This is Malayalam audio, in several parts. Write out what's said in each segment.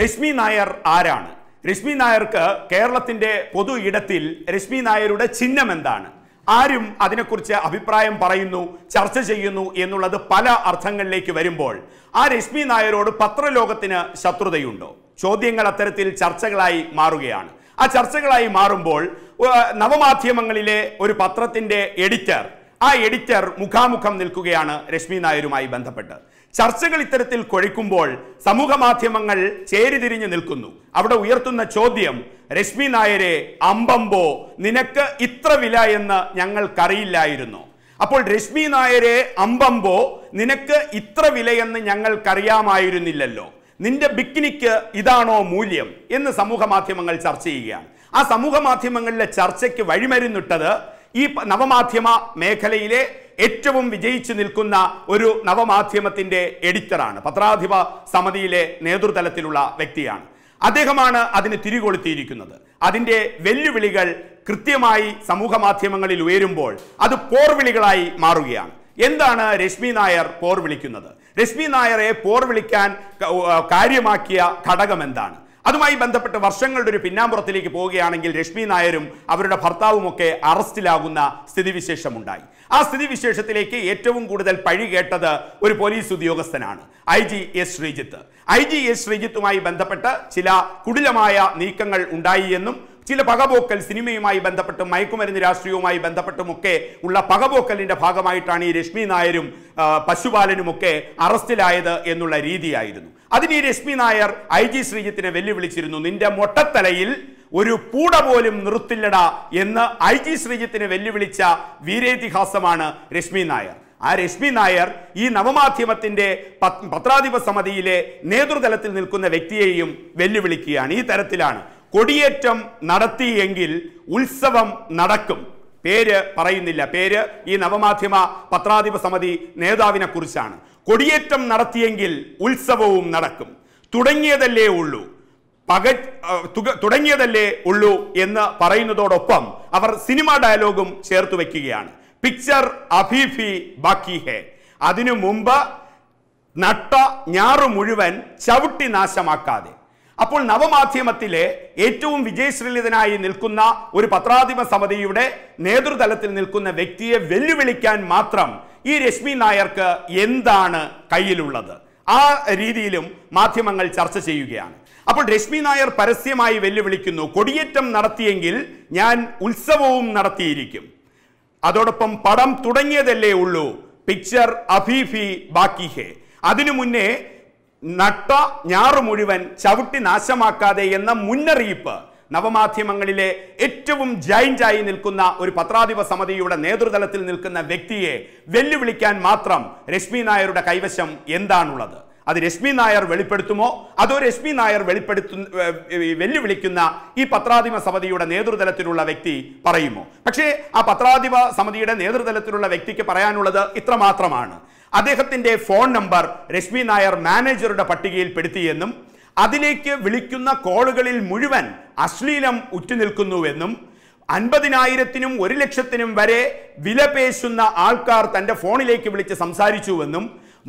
രശ്മി നായർ ആരാണ് രശ്മി നായർക്ക് കേരളത്തിന്റെ പൊതു ഇടത്തിൽ രശ്മി നായരുടെ ചിഹ്നം എന്താണ് ആരും അതിനെക്കുറിച്ച് അഭിപ്രായം പറയുന്നു ചർച്ച ചെയ്യുന്നു എന്നുള്ളത് പല അർത്ഥങ്ങളിലേക്ക് വരുമ്പോൾ ആ രശ്മി നായരോട് പത്രലോകത്തിന് ശത്രുതയുണ്ടോ ചോദ്യങ്ങൾ അത്തരത്തിൽ ചർച്ചകളായി മാറുകയാണ് ആ ചർച്ചകളായി മാറുമ്പോൾ നവമാധ്യമങ്ങളിലെ ഒരു പത്രത്തിന്റെ എഡിറ്റർ ആ എഡിറ്റർ മുഖാമുഖം നിൽക്കുകയാണ് രശ്മി നായരുമായി ബന്ധപ്പെട്ട് ചർച്ചകൾ ഇത്തരത്തിൽ കൊഴിക്കുമ്പോൾ സമൂഹ മാധ്യമങ്ങൾ ചേരിതിരിഞ്ഞ് നിൽക്കുന്നു അവിടെ ഉയർത്തുന്ന ചോദ്യം രശ്മി നായരെ അമ്പമ്പോ നിനക്ക് ഇത്ര വില എന്ന് ഞങ്ങൾക്കറിയില്ലായിരുന്നു അപ്പോൾ രശ്മി നായരെ അമ്പമ്പോ നിനക്ക് ഇത്ര വിലയെന്ന് ഞങ്ങൾക്കറിയാമായിരുന്നില്ലല്ലോ നിന്റെ ബിക്കിനിക്ക് ഇതാണോ മൂല്യം എന്ന് സമൂഹ മാധ്യമങ്ങൾ ചർച്ച ചെയ്യുകയാണ് ആ സമൂഹ മാധ്യമങ്ങളിലെ ചർച്ചയ്ക്ക് വഴിമരുന്നിട്ടത് ഈ നവമാധ്യമ മേഖലയിലെ ഏറ്റവും വിജയിച്ചു നിൽക്കുന്ന ഒരു നവമാധ്യമത്തിൻ്റെ എഡിറ്ററാണ് പത്രാധിപ സമിതിയിലെ നേതൃതലത്തിലുള്ള വ്യക്തിയാണ് അദ്ദേഹമാണ് അതിന് തിരികൊളുത്തിയിരിക്കുന്നത് അതിൻ്റെ വെല്ലുവിളികൾ കൃത്യമായി സമൂഹ മാധ്യമങ്ങളിൽ ഉയരുമ്പോൾ അത് പോർവിളികളായി മാറുകയാണ് എന്താണ് രശ്മി നായർ പോർ വിളിക്കുന്നത് രശ്മി നായരെ പോർ വിളിക്കാൻ കാര്യമാക്കിയ ഘടകം എന്താണ് അതുമായി ബന്ധപ്പെട്ട് വർഷങ്ങളുടെ ഒരു പിന്നാമ്പുറത്തിലേക്ക് പോവുകയാണെങ്കിൽ രശ്മി നായരും അവരുടെ ഭർത്താവുമൊക്കെ അറസ്റ്റിലാകുന്ന സ്ഥിതിവിശേഷമുണ്ടായി ആ സ്ഥിതിവിശേഷത്തിലേക്ക് ഏറ്റവും കൂടുതൽ പഴി കേട്ടത് ഒരു പോലീസ് ഉദ്യോഗസ്ഥനാണ് I G S Sreejith I G S ശ്രീജിത്തുമായി ബന്ധപ്പെട്ട് ചില കുടിലമായ നീക്കങ്ങൾ ഉണ്ടായി എന്നും ചില പകപോക്കൽ സിനിമയുമായി ബന്ധപ്പെട്ടും മയക്കുമരുന്ന് രാഷ്ട്രീയവുമായി ബന്ധപ്പെട്ടുമൊക്കെ ഉള്ള പകപോക്കലിൻ്റെ ഭാഗമായിട്ടാണ് ഈ രശ്മി നായരും പശുപാലനുമൊക്കെ അറസ്റ്റിലായത് എന്നുള്ള രീതിയായിരുന്നു അതിന് ഈ രശ്മി നായർ ഐ ജി ശ്രീജിത്തിനെ വെല്ലുവിളിച്ചിരുന്നു നിന്റെ മൊട്ടത്തലയിൽ ഒരു പൂട പോലും നിർത്തില്ലടാ എന്ന് ഐ ജി ശ്രീജിത്തിനെ വെല്ലുവിളിച്ച വീരേതിഹാസമാണ് രശ്മി നായർ ആ രശ്മി നായർ ഈ നവമാധ്യമത്തിന്റെ പത്രാധിപ സമിതിയിലെ നേതൃതലത്തിൽ നിൽക്കുന്ന വ്യക്തിയെയും വെല്ലുവിളിക്കുകയാണ് ഈ തരത്തിലാണ് കൊടിയേറ്റം നടത്തിയെങ്കിൽ ഉത്സവം നടക്കും പേര് പറയുന്നില്ല പേര് ഈ നവമാധ്യമ പത്രാധിപ സമിതി നേതാവിനെ കുറിച്ചാണ് കൊടിയേറ്റം നടത്തിയെങ്കിൽ ഉത്സവവും നടക്കും തുടങ്ങിയതല്ലേ ഉള്ളൂ പക തുടങ്ങിയതല്ലേ ഉള്ളൂ എന്ന് പറയുന്നതോടൊപ്പം അവർ സിനിമ ഡയലോഗും ചേർത്ത് വയ്ക്കുകയാണ് പിക്ചർ അഫീഫി ബാക്കി ഹേ അതിനു മുമ്പ് നട്ട ഞാറു മുഴുവൻ ചവിട്ടി നാശമാക്കാതെ അപ്പോൾ നവമാധ്യമത്തിലെ ഏറ്റവും വിജയശ്രീലിതനായി നിൽക്കുന്ന ഒരു പത്രാധിപ സമിതിയുടെ നേതൃതലത്തിൽ നിൽക്കുന്ന വ്യക്തിയെ വെല്ലുവിളിക്കാൻ മാത്രം ഈ രശ്മി നായർക്ക് എന്താണ് കയ്യിലുള്ളത് ആ രീതിയിലും മാധ്യമങ്ങൾ ചർച്ച ചെയ്യുകയാണ് അപ്പോൾ രശ്മി നായർ പരസ്യമായി വെല്ലുവിളിക്കുന്നു കൊടിയേറ്റം നടത്തിയെങ്കിൽ ഞാൻ ഉത്സവവും നടത്തിയിരിക്കും അതോടൊപ്പം പടം തുടങ്ങിയതല്ലേ ഉള്ളൂ പിക്ചർ അഫീഫി ബാക്കി ഹേ അതിനു മുന്നേ നട്ട ഞാറു മുഴുവൻ ചവിട്ടി നാശമാക്കാതെ എന്ന മുന്നറിയിപ്പ് നവമാധ്യമങ്ങളിലെ ഏറ്റവും ജയിൻ്റായി നിൽക്കുന്ന ഒരു പത്രാധിപ സമിതിയുടെ നേതൃതലത്തിൽ നിൽക്കുന്ന വ്യക്തിയെ വെല്ലുവിളിക്കാൻ മാത്രം രശ്മി നായരുടെ കൈവശം എന്താണുള്ളത് അത് രശ്മി നായർ വെളിപ്പെടുത്തുമോ അതോ രശ്മി നായർ വെളിപ്പെടുത്തു വെല്ലുവിളിക്കുന്ന ഈ പത്രാധിപ സമിതിയുടെ നേതൃതലത്തിലുള്ള വ്യക്തി പറയുമോ പക്ഷേ ആ പത്രാധിപ സമിതിയുടെ നേതൃതലത്തിലുള്ള വ്യക്തിക്ക് പറയാനുള്ളത് ഇത്രമാത്രമാണ് അദ്ദേഹത്തിന്റെ ഫോൺ നമ്പർ രശ്മി നായർ മാനേജറുടെ പട്ടികയിൽപ്പെടുത്തിയെന്നും അതിലേക്ക് വിളിക്കുന്ന കോളുകളിൽ മുഴുവൻ അശ്ലീലം ഉറ്റുനിൽക്കുന്നുവെന്നും അൻപതിനായിരത്തിനും ഒരു ലക്ഷത്തിനും വരെ വില പേശുന്ന ആൾക്കാർ തൻ്റെ ഫോണിലേക്ക് വിളിച്ച് സംസാരിച്ചുവെന്നും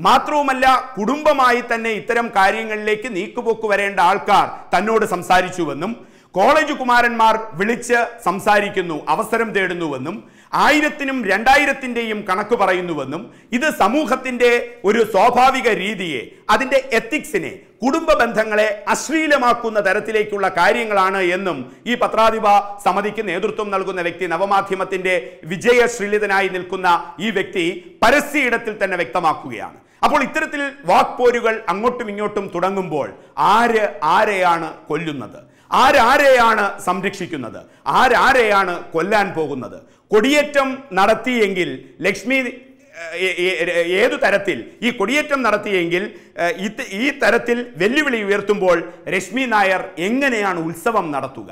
മാത്രവുമല്ല കുടുംബമായി തന്നെ ഇത്തരം കാര്യങ്ങളിലേക്ക് നീക്കുപോക്ക് വരേണ്ട ആൾക്കാർ തന്നോട് സംസാരിച്ചുവെന്നും കോളേജ് കുമാരന്മാർ വിളിച്ച് സംസാരിക്കുന്നു അവസരം തേടുന്നുവെന്നും ആയിരത്തിനും രണ്ടായിരത്തിൻ്റെയും കണക്ക് പറയുന്നുവെന്നും ഇത് സമൂഹത്തിൻ്റെ ഒരു സ്വാഭാവിക രീതിയെ അതിൻ്റെ എത്തിക്സിനെ കുടുംബ ബന്ധങ്ങളെ അശ്ലീലമാക്കുന്ന തരത്തിലേക്കുള്ള കാര്യങ്ങളാണ് എന്നും ഈ പത്രാധിപ സമിതിക്ക് നേതൃത്വം നൽകുന്ന വ്യക്തി നവമാധ്യമത്തിന്റെ വിജയശ്രീലിതനായി നിൽക്കുന്ന ഈ വ്യക്തി പരസ്യ ഇടത്തിൽ തന്നെ വ്യക്തമാക്കുകയാണ് അപ്പോൾ ഇത്തരത്തിൽ വാക്പോരുകൾ അങ്ങോട്ടും ഇങ്ങോട്ടും തുടങ്ങുമ്പോൾ ആര് ആരെയാണ് കൊല്ലുന്നത് ആരാരെയാണ് സംരക്ഷിക്കുന്നത് ആരാരെയാണ് കൊല്ലാൻ പോകുന്നത് കൊടിയേറ്റം നടത്തിയെങ്കിൽ ലക്ഷ്മി ഏതു തരത്തിൽ ഈ കൊടിയേറ്റം നടത്തിയെങ്കിൽ ഈ തരത്തിൽ വെല്ലുവിളി ഉയർത്തുമ്പോൾ രശ്മി നായർ എങ്ങനെയാണ് ഉത്സവം നടത്തുക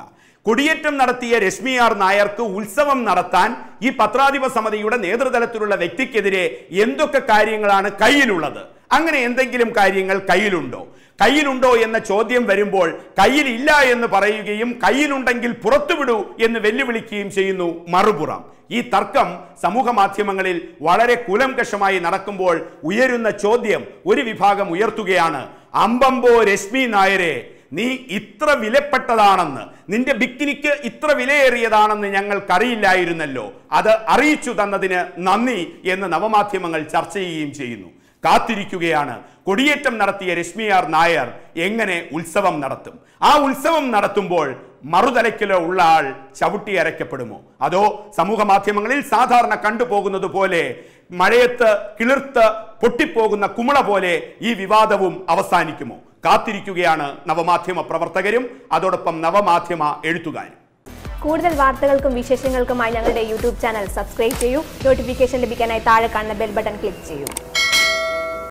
കൊടിയേറ്റം നടത്തിയ രശ്മി ആർ നായർക്ക് ഉത്സവം നടത്താൻ ഈ പത്രാധിപ സമിതിയുടെ നേതൃതലത്തിലുള്ള വ്യക്തിക്കെതിരെ എന്തൊക്കെ കാര്യങ്ങളാണ് കയ്യിലുള്ളത് അങ്ങനെ എന്തെങ്കിലും കാര്യങ്ങൾ കയ്യിലുണ്ടോ കയ്യിലുണ്ടോ എന്ന ചോദ്യം വരുമ്പോൾ കയ്യിലില്ല എന്ന് പറയുകയും കയ്യിലുണ്ടെങ്കിൽ പുറത്തുവിടൂ എന്ന് വെല്ലുവിളിക്കുകയും ചെയ്യുന്നു മറുപുറം ഈ തർക്കം സമൂഹ മാധ്യമങ്ങളിൽ വളരെ കുലംകഷമായി നടക്കുമ്പോൾ ഉയരുന്ന ചോദ്യം ഒരു വിഭാഗം ഉയർത്തുകയാണ് അമ്പമ്പോ രശ്മി നായരെ നീ ഇത്ര വിലപ്പെട്ടതാണെന്ന് നിന്റെ ബിക്കിനിക്ക് ഇത്ര വിലയേറിയതാണെന്ന് ഞങ്ങൾക്കറിയില്ലായിരുന്നല്ലോ അത് അറിയിച്ചു തന്നതിന് നന്ദി എന്ന് നവമാധ്യമങ്ങൾ ചർച്ച ചെയ്യുകയും ചെയ്യുന്നു കാത്തിരിക്കുകയാണ് കൊടിയേറ്റം നടത്തിയ രശ്മിയാർ നായർ എങ്ങനെ ഉത്സവം നടത്തും ആ ഉത്സവം നടത്തുമ്പോൾ മറുതലയ്ക്കിലോ ഉള്ള ആൾ ചവിട്ടി അരയ്ക്കപ്പെടുമോ അതോ സമൂഹ മാധ്യമങ്ങളിൽ സാധാരണ കണ്ടുപോകുന്നത് പോലെ മഴയത്ത് കിളിർത്ത് പൊട്ടിപ്പോകുന്ന കുമള പോലെ ഈ വിവാദവും അവസാനിക്കുമോ കാത്തിരിക്കുകയാണ് നവമാധ്യമ പ്രവർത്തകരും അതോടൊപ്പം നവമാധ്യമ എഴുത്തുകാരും കൂടുതൽ വാർത്തകൾക്കും വിശേഷങ്ങൾക്കുമായി ഞങ്ങളുടെ യൂട്യൂബ് ചാനൽ സബ്സ്ക്രൈബ് ചെയ്യൂ നോട്ടിഫിക്കേഷൻ ലഭിക്കാനായി താഴെ കാണുന്ന ബെൽ ബട്ടൺ ക്ലിക്ക് ചെയ്യൂ